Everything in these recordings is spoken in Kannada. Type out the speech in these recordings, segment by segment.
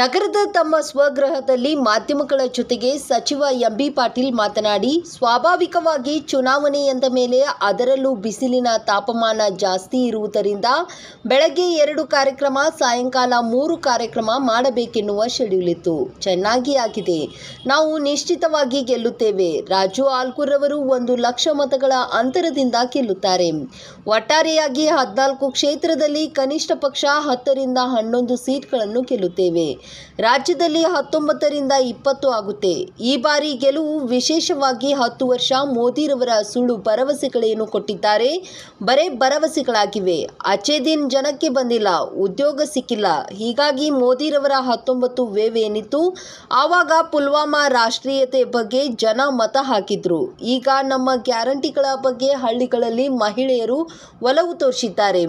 ನಗರದ ತಮ್ಮ ಸ್ವಗೃಹದಲ್ಲಿ ಮಾಧ್ಯಮಗಳ ಜೊತೆಗೆ ಸಚಿವ ಎಂಬಿ ಪಾಟೀಲ್ ಮಾತನಾಡಿ ಸ್ವಾಭಾವಿಕವಾಗಿ ಚುನಾವಣೆ ಎಂದ ಮೇಲೆ ಅದರಲ್ಲೂ ಬಿಸಿಲಿನ ತಾಪಮಾನ ಜಾಸ್ತಿ ಇರುವುದರಿಂದ ಬೆಳಗ್ಗೆ ಎರಡು ಕಾರ್ಯಕ್ರಮ ಸಾಯಂಕಾಲ ಮೂರು ಕಾರ್ಯಕ್ರಮ ಮಾಡಬೇಕೆನ್ನುವ ಶೆಡ್ಯೂಲ್ ಇತ್ತು ಚೆನ್ನಾಗಿ ಆಗಿದೆ ನಾವು ನಿಶ್ಚಿತವಾಗಿ ಗೆಲ್ಲುತ್ತೇವೆ ರಾಜು ಆಲ್ಕೂರ್ ಒಂದು ಲಕ್ಷ ಮತಗಳ ಅಂತರದಿಂದ ಗೆಲ್ಲುತ್ತಾರೆ ಒಟ್ಟಾರೆಯಾಗಿ ಹದಿನಾಲ್ಕು ಕ್ಷೇತ್ರದಲ್ಲಿ ಕನಿಷ್ಠ ಪಕ್ಷ ಹತ್ತರಿಂದ ಹನ್ನೊಂದು ಸೀಟ್ಗಳನ್ನು ಗೆಲ್ಲುತ್ತೇವೆ ರಾಜ್ಯದಲ್ಲಿ ಹತ್ತೊಂಬತ್ತರಿಂದ ಇಪ್ಪತ್ತು ಆಗುತ್ತೆ ಈ ಬಾರಿ ಗೆಲುವು ವಿಶೇಷವಾಗಿ ಹತ್ತು ವರ್ಷ ಮೋದಿರವರ ಸುಳ್ಳು ಭರವಸೆಗಳೇನು ಕೊಟ್ಟಿದ್ದಾರೆ ಬರೇ ಭರವಸೆಗಳಾಗಿವೆ ಅಚೇದಿನ್ ಜನಕ್ಕೆ ಬಂದಿಲ್ಲ ಉದ್ಯೋಗ ಸಿಕ್ಕಿಲ್ಲ ಹೀಗಾಗಿ ಮೋದಿರವರ ಹತ್ತೊಂಬತ್ತು ವೇವ್ ಏನಿತ್ತು ಆವಾಗ ಪುಲ್ವಾಮಾ ರಾಷ್ಟ್ರೀಯತೆ ಬಗ್ಗೆ ಜನ ಮತ ಹಾಕಿದ್ರು ಈಗ ನಮ್ಮ ಗ್ಯಾರಂಟಿಗಳ ಬಗ್ಗೆ ಹಳ್ಳಿಗಳಲ್ಲಿ ಮಹಿಳೆಯರು ಒಲವು ತೋರಿಸಿದ್ದಾರೆ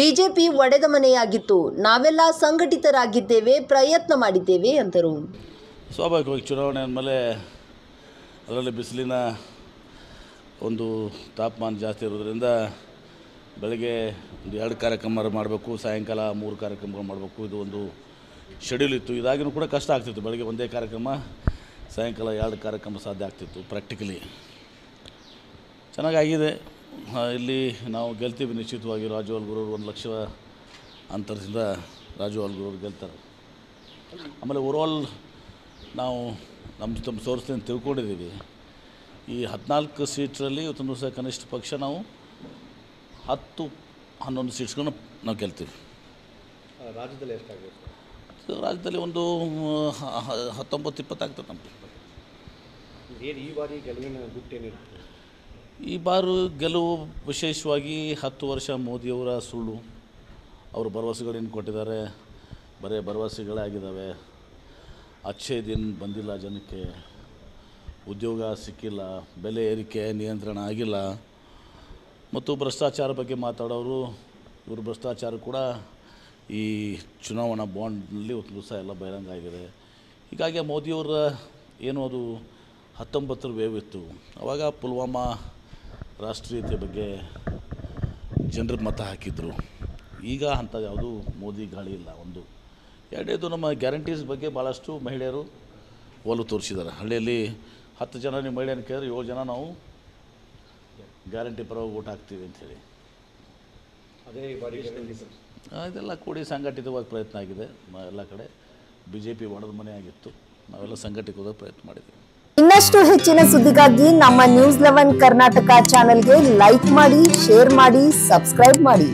ಬಿಜೆಪಿ ಒಡೆದ ಮನೆಯಾಗಿತ್ತು ನಾವೆಲ್ಲ ಸಂಘಟಿತರಾಗಿದ್ದೇವೆ ಪ್ರ ಪ್ರಯತ್ನ ಮಾಡಿದ್ದೇವೆ ಅಂತರು ಸ್ವಾಭಾವಿಕವಾಗಿ ಚುನಾವಣೆ ಅಂದಮೇಲೆ ಅದರಲ್ಲಿ ಬಿಸಿಲಿನ ಒಂದು ತಾಪಮಾನ ಜಾಸ್ತಿ ಇರೋದರಿಂದ ಬೆಳಗ್ಗೆ ಒಂದು ಎರಡು ಕಾರ್ಯಕ್ರಮ ಮಾಡಬೇಕು ಸಾಯಂಕಾಲ ಮೂರು ಕಾರ್ಯಕ್ರಮಗಳು ಮಾಡಬೇಕು ಇದು ಒಂದು ಶೆಡ್ಯೂಲ್ ಇತ್ತು ಇದಾಗಿನೂ ಕೂಡ ಕಷ್ಟ ಆಗ್ತಿತ್ತು ಬೆಳಗ್ಗೆ ಒಂದೇ ಕಾರ್ಯಕ್ರಮ ಸಾಯಂಕಾಲ ಎರಡು ಕಾರ್ಯಕ್ರಮ ಸಾಧ್ಯ ಆಗ್ತಿತ್ತು ಪ್ರಾಕ್ಟಿಕಲಿ ಚೆನ್ನಾಗಾಗಿದೆ ಇಲ್ಲಿ ನಾವು ಗೆಲ್ತೀವಿ ನಿಶ್ಚಿತವಾಗಿ ರಾಜು ಅಲ್ಗುರು ಒಂದು ಲಕ್ಷ ಅಂತರದಿಂದ ರಾಜು ಅಲ್ಗುರು ಗೆಲ್ತಾರೆ ಆಮೇಲೆ ಓವರ್ಆಲ್ ನಾವು ನಮ್ಮ ತಮ್ಮ ಸೋರ್ಸ್ನಿಂದ ತಿಳ್ಕೊಂಡಿದ್ದೀವಿ ಈ ಹದಿನಾಲ್ಕು ಸೀಟ್ರಲ್ಲಿ ಇವತ್ತೊಂದು ದಿವಸ ಕನಿಷ್ಠ ಪಕ್ಷ ನಾವು ಹತ್ತು ಹನ್ನೊಂದು ಸೀಟ್ಸ್ಗಳನ್ನ ನಾವು ಗೆಲ್ತೀವಿ ರಾಜ್ಯದಲ್ಲಿ ಎಷ್ಟಾಗಬೇಕು ರಾಜ್ಯದಲ್ಲಿ ಒಂದು ಹತ್ತೊಂಬತ್ತು ಇಪ್ಪತ್ತಾಗ್ತದೆ ನಮಗೆ ಈ ಬಾರಿ ಗೆಲುವಿನ ಈ ಬಾರಿ ಗೆಲುವು ವಿಶೇಷವಾಗಿ ಹತ್ತು ವರ್ಷ ಮೋದಿಯವರ ಸುಳ್ಳು ಅವರು ಭರವಸೆಗಳೇನು ಕೊಟ್ಟಿದ್ದಾರೆ ಬರೀ ಭರವಸೆಗಳಾಗಿದ್ದಾವೆ ಅಚ್ಚೆ ದಿನ ಬಂದಿಲ್ಲ ಜನಕ್ಕೆ ಉದ್ಯೋಗ ಸಿಕ್ಕಿಲ್ಲ ಬೆಲೆ ಏರಿಕೆ ನಿಯಂತ್ರಣ ಆಗಿಲ್ಲ ಮತ್ತು ಭ್ರಷ್ಟಾಚಾರ ಬಗ್ಗೆ ಮಾತಾಡೋರು ಇವರು ಭ್ರಷ್ಟಾಚಾರ ಕೂಡ ಈ ಚುನಾವಣಾ ಬಾಂಡ್ನಲ್ಲಿ ಒಂದು ದಿವಸ ಎಲ್ಲ ಬಹಿರಂಗ ಆಗಿದೆ ಹೀಗಾಗಿ ಮೋದಿಯವರ ಏನು ಅದು ಹತ್ತೊಂಬತ್ತರ ವೇವ್ ಇತ್ತು ಆವಾಗ ಪುಲ್ವಾಮಾ ರಾಷ್ಟ್ರೀಯತೆ ಬಗ್ಗೆ ಜನರ ಮತ ಹಾಕಿದರು ಈಗ ಅಂಥ ಯಾವುದೂ ಮೋದಿ ಗಾಳಿ ಇಲ್ಲ ಒಂದು ಎರಡನೇದು ನಮ್ಮ ಗ್ಯಾರಂಟೀಸ್ ಬಗ್ಗೆ ಭಾಳಷ್ಟು ಮಹಿಳೆಯರು ಒಲವು ತೋರಿಸಿದ್ದಾರೆ ಹಳ್ಳಿಯಲ್ಲಿ ಹತ್ತು ಜನ ನಿಮ್ಮ ಮಹಿಳೆಯನ್ನು ಕೇಳಿದ್ರೆ ಏಳು ಜನ ನಾವು ಗ್ಯಾರಂಟಿ ಪರವಾಗಿ ಓಟ್ ಹಾಕ್ತೀವಿ ಅಂಥೇಳಿ ಇದೆಲ್ಲ ಕೂಡಿ ಸಂಘಟಿತವಾಗಿ ಪ್ರಯತ್ನ ಆಗಿದೆ ಎಲ್ಲ ಕಡೆ ಬಿ ಜೆ ಪಿ ಒಣದ ಮನೆ ಆಗಿತ್ತು ನಾವೆಲ್ಲ ಸಂಘಟಿತವಾದ ಪ್ರಯತ್ನ ಮಾಡಿದ್ದೀವಿ ಇನ್ನಷ್ಟು ಹೆಚ್ಚಿನ ಸುದ್ದಿಗಾಗಿ ನಮ್ಮ ನ್ಯೂಸ್ ಲೆವೆನ್ ಕರ್ನಾಟಕ ಚಾನೆಲ್ಗೆ ಲೈಕ್ ಮಾಡಿ ಶೇರ್ ಮಾಡಿ ಸಬ್ಸ್ಕ್ರೈಬ್ ಮಾಡಿ